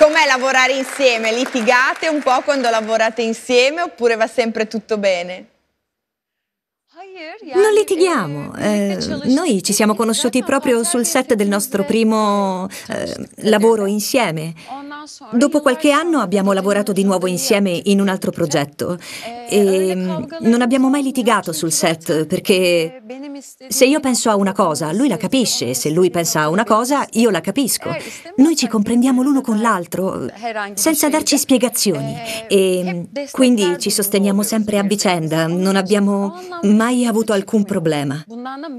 Com'è lavorare insieme? Litigate un po' quando lavorate insieme oppure va sempre tutto bene? Non litighiamo, eh, eh noi ci siamo conosciuti proprio sul set del nostro primo eh, lavoro insieme Dopo qualche anno abbiamo lavorato di nuovo insieme in un altro progetto e ehm, non abbiamo mai litigato sul set perché se io penso a una cosa, lui la capisce, se lui pensa a una cosa, io la capisco. Noi ci comprendiamo l'uno con l'altro senza darci spiegazioni e ehm, quindi ci sosteniamo sempre a vicenda, non abbiamo mai avuto alcun problema.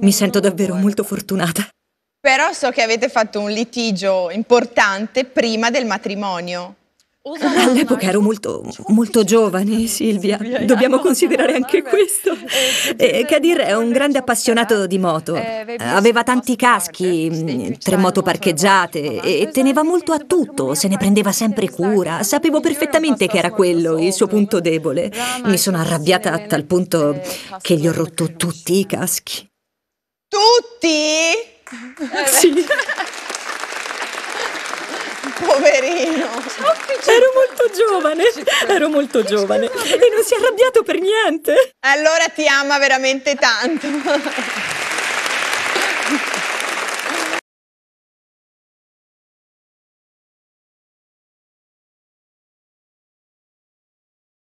Mi sento davvero molto fortunata. Però so che avete fatto un litigio importante prima del matrimonio. All'epoca ero molto, molto giovane, Silvia. Dobbiamo considerare anche questo. Eh, eh, Kadir è un grande appassionato di moto. Eh, Aveva tanti caschi, mm, tre moto parcheggiate e teneva molto a tutto, se ne prendeva sempre cura. Sapevo perfettamente che era quello il suo punto debole. Mi sono arrabbiata a tal punto che gli ho rotto tutti i caschi. Tutti? Poverino. Ero molto giovane, ero molto giovane e non si è arrabbiato per niente. Allora ti ama veramente tanto.